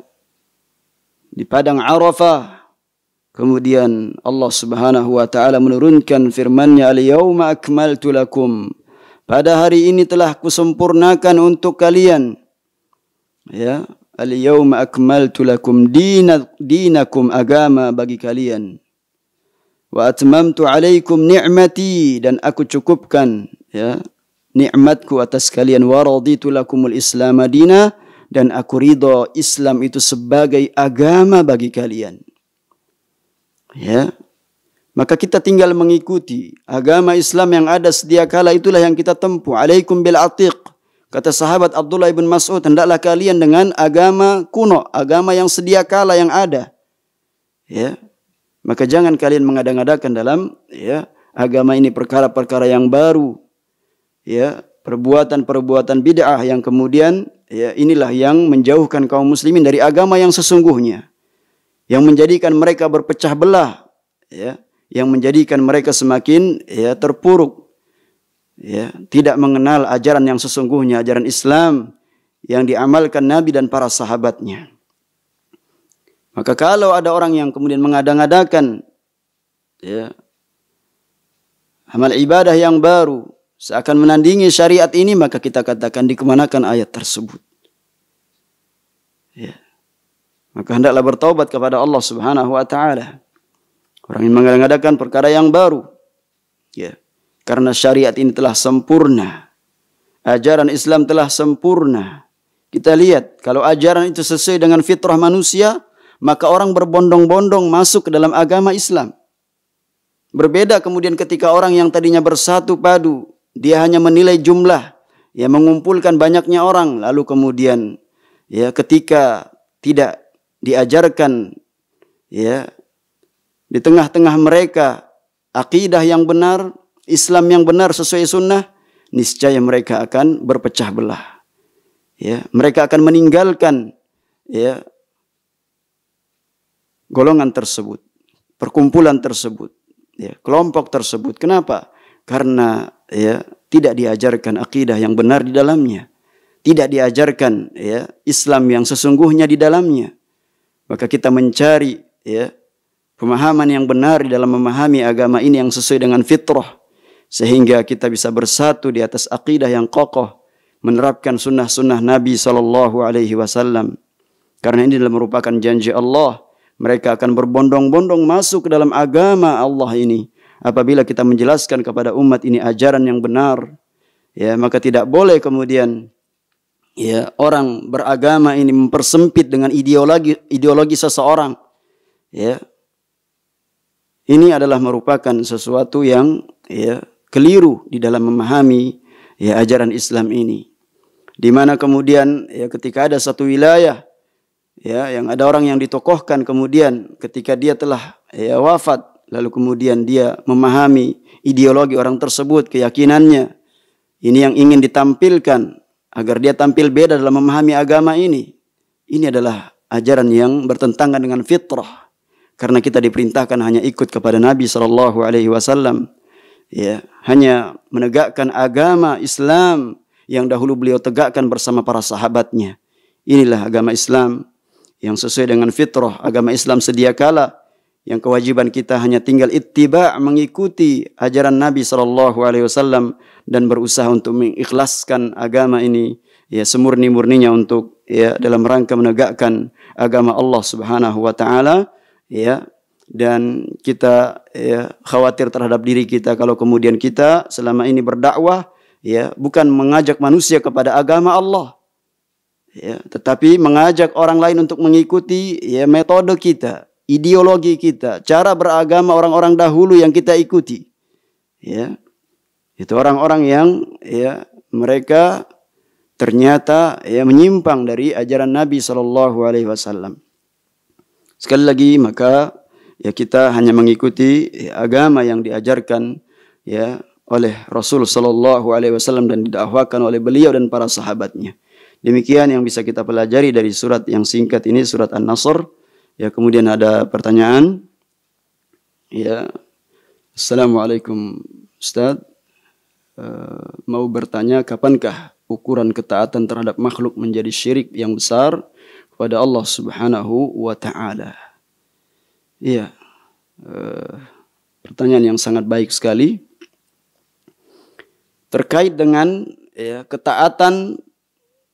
di padang Arafah kemudian Allah Subhanahu wa taala menurunkan firman-Nya al-yauma akmaltu lakum pada hari ini telah kusempurnakan untuk kalian ya Al-yawma akmaltu lakum dina, dinakum agama bagi kalian. Wa atmamtu alaikum ni'mati dan aku cukupkan ya, ni'matku atas kalian. Wa raditu lakumul islam adina dan aku ridha Islam itu sebagai agama bagi kalian. Ya. Maka kita tinggal mengikuti agama Islam yang ada sedia kala itulah yang kita tempuh. Alaikum bil atiq. Kata sahabat Abdullah ibn Mas'ud, hendaklah kalian dengan agama kuno, agama yang sedia kala yang ada. Ya. Maka jangan kalian mengadang ngadakan dalam ya, agama ini perkara-perkara yang baru. Ya, perbuatan-perbuatan bid'ah yang kemudian ya inilah yang menjauhkan kaum muslimin dari agama yang sesungguhnya. Yang menjadikan mereka berpecah belah, ya, yang menjadikan mereka semakin ya terpuruk ya, tidak mengenal ajaran yang sesungguhnya, ajaran Islam yang diamalkan Nabi dan para sahabatnya. Maka kalau ada orang yang kemudian mengadang-adakan ya, amal ibadah yang baru seakan menandingi syariat ini, maka kita katakan dikemanakan ayat tersebut. Ya. Maka hendaklah bertaubat kepada Allah Subhanahu wa taala. Orang yang mengadang-adakan perkara yang baru. Ya. Yeah. Karena syariat ini telah sempurna. Ajaran Islam telah sempurna. Kita lihat, kalau ajaran itu sesuai dengan fitrah manusia, maka orang berbondong-bondong masuk ke dalam agama Islam. Berbeda kemudian ketika orang yang tadinya bersatu padu, dia hanya menilai jumlah, ya mengumpulkan banyaknya orang, lalu kemudian ya ketika tidak diajarkan ya di tengah-tengah mereka aqidah yang benar, Islam yang benar sesuai sunnah, niscaya mereka akan berpecah belah. Ya, mereka akan meninggalkan ya, golongan tersebut, perkumpulan tersebut, ya, kelompok tersebut. Kenapa? Karena ya, tidak diajarkan akidah yang benar di dalamnya. Tidak diajarkan ya, Islam yang sesungguhnya di dalamnya. Maka kita mencari ya, pemahaman yang benar dalam memahami agama ini yang sesuai dengan fitrah. sehingga kita bisa bersatu di atas akidah yang kokoh menerapkan sunnah-sunnah Nabi Shallallahu Alaihi Wasallam karena ini adalah merupakan janji Allah mereka akan berbondong-bondong masuk ke dalam agama Allah ini apabila kita menjelaskan kepada umat ini ajaran yang benar ya maka tidak boleh kemudian ya orang beragama ini mempersempit dengan ideologi ideologi seseorang ya ini adalah merupakan sesuatu yang ya keliru di dalam memahami ya ajaran Islam ini. Di mana kemudian ya ketika ada satu wilayah ya yang ada orang yang ditokohkan kemudian ketika dia telah ya wafat lalu kemudian dia memahami ideologi orang tersebut, keyakinannya. Ini yang ingin ditampilkan agar dia tampil beda dalam memahami agama ini. Ini adalah ajaran yang bertentangan dengan fitrah karena kita diperintahkan hanya ikut kepada Nabi saw alaihi wasallam ya hanya menegakkan agama Islam yang dahulu beliau tegakkan bersama para sahabatnya inilah agama Islam yang sesuai dengan fitrah agama Islam sedia kala yang kewajiban kita hanya tinggal ittiba mengikuti ajaran Nabi sallallahu alaihi wasallam dan berusaha untuk mengikhlaskan agama ini ya semurni murninya untuk ya dalam rangka menegakkan agama Allah Subhanahu wa taala ya dan kita ya, khawatir terhadap diri kita kalau kemudian kita selama ini berdakwah ya bukan mengajak manusia kepada agama Allah ya tetapi mengajak orang lain untuk mengikuti ya metode kita ideologi kita cara beragama orang-orang dahulu yang kita ikuti ya itu orang-orang yang ya mereka ternyata ya menyimpang dari ajaran Nabi Shallallahu alaihi wasallam sekali lagi maka ya kita hanya mengikuti agama yang diajarkan ya oleh Rasul sallallahu alaihi wasallam dan didakwahkan oleh beliau dan para sahabatnya. Demikian yang bisa kita pelajari dari surat yang singkat ini surat An-Nasr. Ya kemudian ada pertanyaan. Ya. Assalamualaikum Ustaz. Uh, mau bertanya kapankah ukuran ketaatan terhadap makhluk menjadi syirik yang besar kepada Allah Subhanahu wa taala? Iya, uh, pertanyaan yang sangat baik sekali terkait dengan ya, ketaatan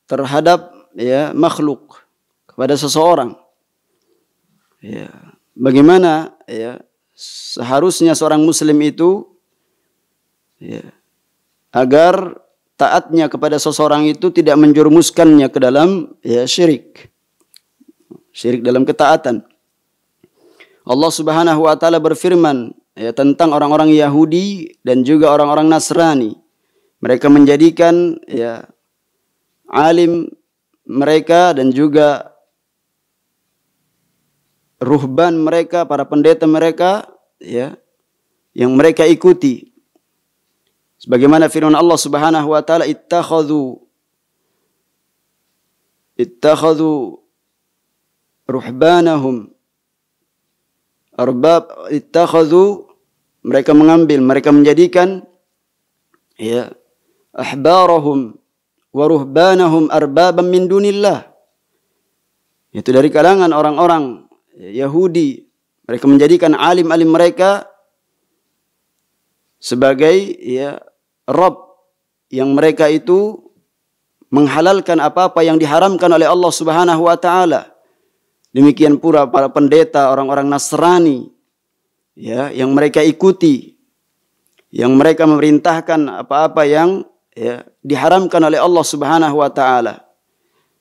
terhadap ya, makhluk kepada seseorang. Ya, bagaimana ya, seharusnya seorang Muslim itu ya, agar taatnya kepada seseorang itu tidak menjurmuskannya ke dalam ya, syirik, syirik dalam ketaatan. Allah Subhanahu wa taala berfirman ya, tentang orang-orang Yahudi dan juga orang-orang Nasrani. Mereka menjadikan ya alim mereka dan juga ruhban mereka, para pendeta mereka ya yang mereka ikuti. Sebagaimana firman Allah Subhanahu wa taala ittakhadhu ittakhadhu ruhbanahum arbab ittakhadhu mereka mengambil mereka menjadikan ya ahbarahum wa ruhbanahum arbaban min dunillah itu dari kalangan orang-orang Yahudi mereka menjadikan alim-alim mereka sebagai ya rob yang mereka itu menghalalkan apa-apa yang diharamkan oleh Allah Subhanahu wa taala Demikian pula para pendeta, orang-orang Nasrani ya, yang mereka ikuti, yang mereka memerintahkan apa-apa yang ya, diharamkan oleh Allah Subhanahu wa taala.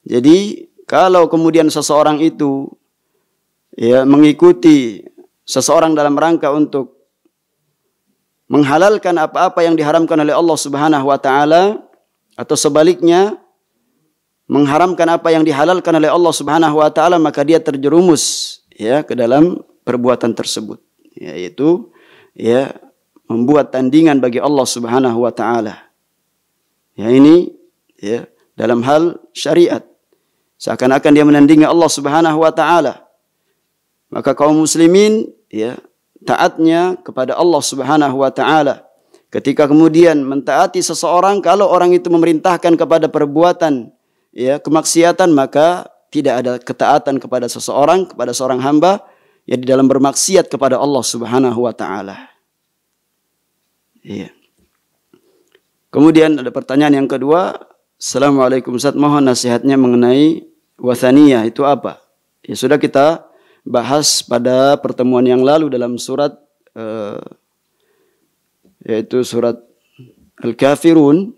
Jadi, kalau kemudian seseorang itu ya mengikuti seseorang dalam rangka untuk menghalalkan apa-apa yang diharamkan oleh Allah Subhanahu wa taala atau sebaliknya, mengharamkan apa yang dihalalkan oleh Allah Subhanahu wa taala maka dia terjerumus ya ke dalam perbuatan tersebut yaitu ya membuat tandingan bagi Allah Subhanahu wa taala. Ya ini ya dalam hal syariat seakan-akan dia menandingi Allah Subhanahu wa taala. Maka kaum muslimin ya taatnya kepada Allah Subhanahu wa taala ketika kemudian mentaati seseorang kalau orang itu memerintahkan kepada perbuatan ya kemaksiatan maka tidak ada ketaatan kepada seseorang kepada seorang hamba ya di dalam bermaksiat kepada Allah Subhanahu wa taala. Iya. Kemudian ada pertanyaan yang kedua, Assalamualaikum Ustaz, mohon nasihatnya mengenai wasaniyah itu apa? Ya sudah kita bahas pada pertemuan yang lalu dalam surat uh, yaitu surat Al-Kafirun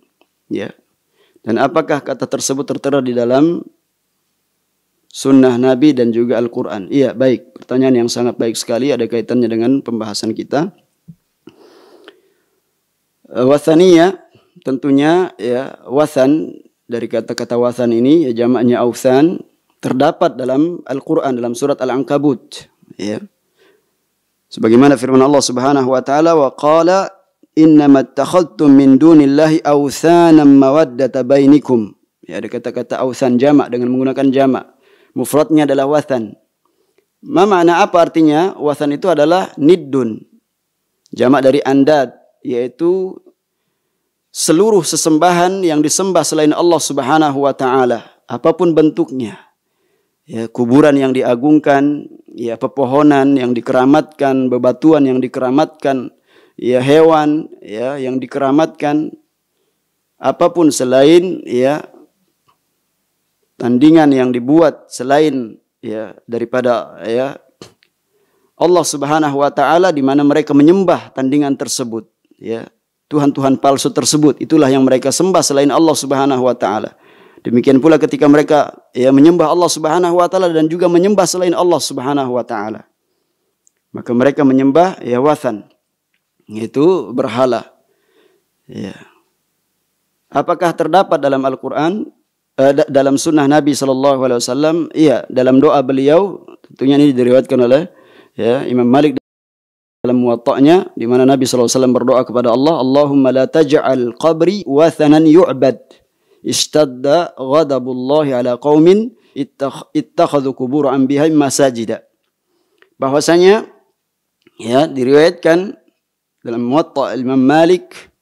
ya. Yeah. Dan apakah kata tersebut tertera di dalam sunnah Nabi dan juga Al-Quran? Iya, baik. Pertanyaan yang sangat baik sekali ada kaitannya dengan pembahasan kita. Eh, wathaniya tentunya ya wasan dari kata-kata wasan ini ya jamaknya ausan terdapat dalam Al-Qur'an dalam surat Al-Ankabut ya sebagaimana firman Allah Subhanahu wa taala wa qala Inna attakhadtum min dunillahi awsanan mawaddata bainikum ya ada kata-kata awsan jama' dengan menggunakan jama'. mufradnya adalah wasan ma makna apa artinya wasan itu adalah nidun. Jama' dari andad yaitu seluruh sesembahan yang disembah selain Allah Subhanahu wa taala apapun bentuknya ya kuburan yang diagungkan ya pepohonan yang dikeramatkan bebatuan yang dikeramatkan ya hewan ya yang dikeramatkan apapun selain ya tandingan yang dibuat selain ya daripada ya Allah Subhanahu wa taala di mana mereka menyembah tandingan tersebut ya tuhan-tuhan palsu tersebut itulah yang mereka sembah selain Allah Subhanahu wa taala demikian pula ketika mereka ya menyembah Allah Subhanahu wa taala dan juga menyembah selain Allah Subhanahu wa taala maka mereka menyembah ya wathan itu berhala. Ya. Apakah terdapat dalam Al-Qur'an eh, dalam sunnah Nabi sallallahu alaihi wasallam? Iya, dalam doa beliau tentunya ini diriwayatkan oleh ya Imam Malik dalam muwatta'nya di mana Nabi sallallahu alaihi wasallam berdoa kepada Allah, "Allahumma la taj'al qabri wa wathanan yu'bad." Istadda ghadabullahi ala qaumin ittakhadhu kubur anbiya masajidah. Bahwasanya ya diriwayatkan dalam muwatta Imam Malik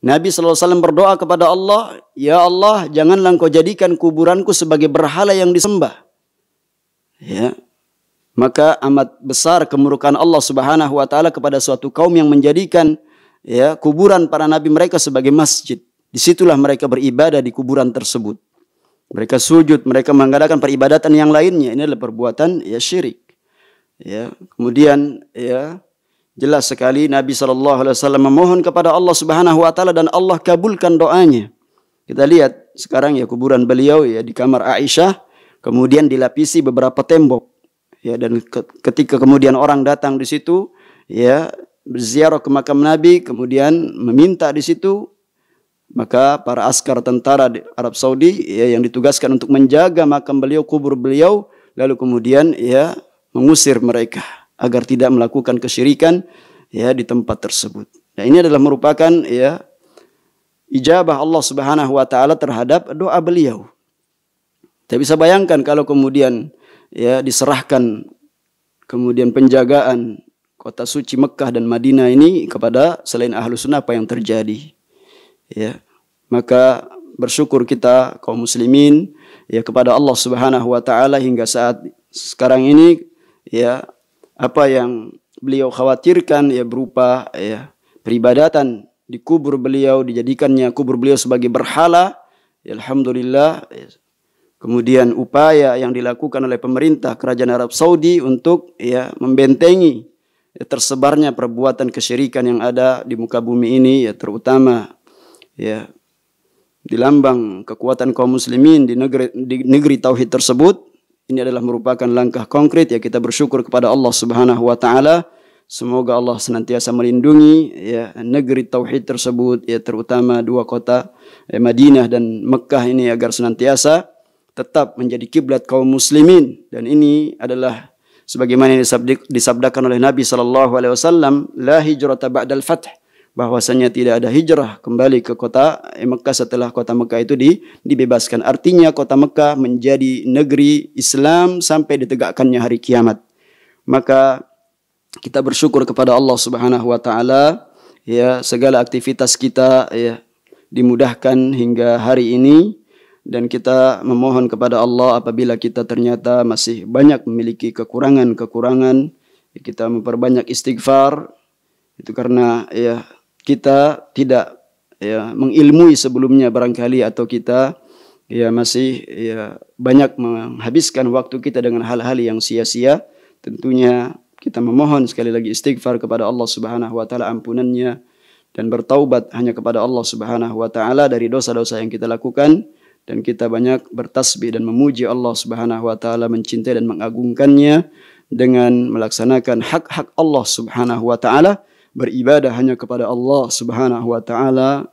Nabi Sallallahu Alaihi Wasallam berdoa kepada Allah Ya Allah janganlah engkau jadikan kuburanku sebagai berhala yang disembah ya maka amat besar kemurkaan Allah Subhanahu wa taala kepada suatu kaum yang menjadikan ya kuburan para nabi mereka sebagai masjid disitulah mereka beribadah di kuburan tersebut mereka sujud mereka mengadakan peribadatan yang lainnya ini adalah perbuatan ya syirik ya kemudian ya Jelas sekali Nabi sallallahu alaihi wasallam memohon kepada Allah Subhanahu wa taala dan Allah kabulkan doanya. Kita lihat sekarang ya kuburan beliau ya di kamar Aisyah, kemudian dilapisi beberapa tembok. Ya dan ketika kemudian orang datang di situ ya berziarah ke makam Nabi, kemudian meminta di situ maka para askar tentara di Arab Saudi ya yang ditugaskan untuk menjaga makam beliau, kubur beliau lalu kemudian ya mengusir mereka agar tidak melakukan kesyirikan ya di tempat tersebut. Dan ini adalah merupakan ya ijabah Allah Subhanahu wa taala terhadap doa beliau. Kita bisa bayangkan kalau kemudian ya diserahkan kemudian penjagaan kota suci Mekah dan Madinah ini kepada selain ahlu sunnah apa yang terjadi ya maka bersyukur kita kaum muslimin ya kepada Allah Subhanahu wa taala hingga saat sekarang ini ya apa yang beliau khawatirkan ya berupa ya peribadatan di kubur beliau dijadikannya kubur beliau sebagai berhala ya alhamdulillah ya. kemudian upaya yang dilakukan oleh pemerintah kerajaan Arab Saudi untuk ya membentengi ya, tersebarnya perbuatan kesyirikan yang ada di muka bumi ini ya terutama ya lambang kekuatan kaum muslimin di negeri di negeri tauhid tersebut ini adalah merupakan langkah konkret ya kita bersyukur kepada Allah Subhanahu wa taala semoga Allah senantiasa melindungi ya negeri tauhid tersebut ya terutama dua kota ya, Madinah dan Mekah ini agar senantiasa tetap menjadi kiblat kaum muslimin dan ini adalah sebagaimana disabdakan oleh Nabi sallallahu alaihi wasallam la hijrata ba'dal fath bahwasanya tidak ada hijrah kembali ke kota eh, Mekah setelah kota Mekah itu di, dibebaskan. Artinya kota Mekah menjadi negeri Islam sampai ditegakkannya hari kiamat. Maka kita bersyukur kepada Allah Subhanahu wa taala ya segala aktivitas kita ya dimudahkan hingga hari ini dan kita memohon kepada Allah apabila kita ternyata masih banyak memiliki kekurangan-kekurangan ya, kita memperbanyak istighfar itu karena ya kita tidak ya, mengilmui sebelumnya barangkali atau kita ya masih ya banyak menghabiskan waktu kita dengan hal-hal yang sia-sia tentunya kita memohon sekali lagi istighfar kepada Allah Subhanahu wa taala ampunannya dan bertaubat hanya kepada Allah Subhanahu wa taala dari dosa-dosa yang kita lakukan dan kita banyak bertasbih dan memuji Allah Subhanahu wa taala mencintai dan mengagungkannya dengan melaksanakan hak-hak Allah Subhanahu wa taala beribadah hanya kepada Allah Subhanahu wa taala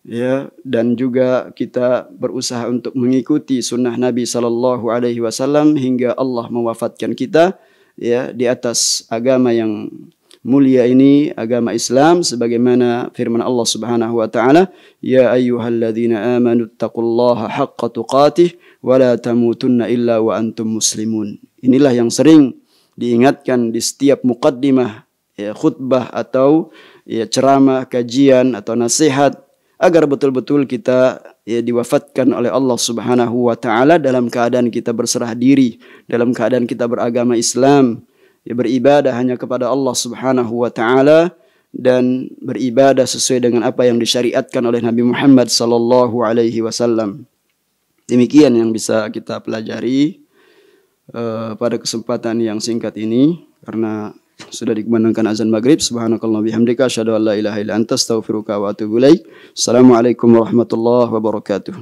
ya dan juga kita berusaha untuk mengikuti sunnah Nabi sallallahu alaihi wasallam hingga Allah mewafatkan kita ya di atas agama yang mulia ini agama Islam sebagaimana firman Allah Subhanahu wa taala ya ayyuhalladzina amanu taqullaha haqqa tuqatih wa la tamutunna illa wa antum muslimun inilah yang sering diingatkan di setiap mukaddimah ya, khutbah atau ya, ceramah, kajian atau nasihat agar betul-betul kita ya, diwafatkan oleh Allah Subhanahu wa taala dalam keadaan kita berserah diri, dalam keadaan kita beragama Islam, ya, beribadah hanya kepada Allah Subhanahu wa taala dan beribadah sesuai dengan apa yang disyariatkan oleh Nabi Muhammad sallallahu alaihi wasallam. Demikian yang bisa kita pelajari uh, pada kesempatan yang singkat ini karena sudah dikumandangkan azan maghrib subhanakallah bihamdika asyhadu an la ilaha illa anta astaghfiruka wa atubu ilaik assalamualaikum warahmatullahi wabarakatuh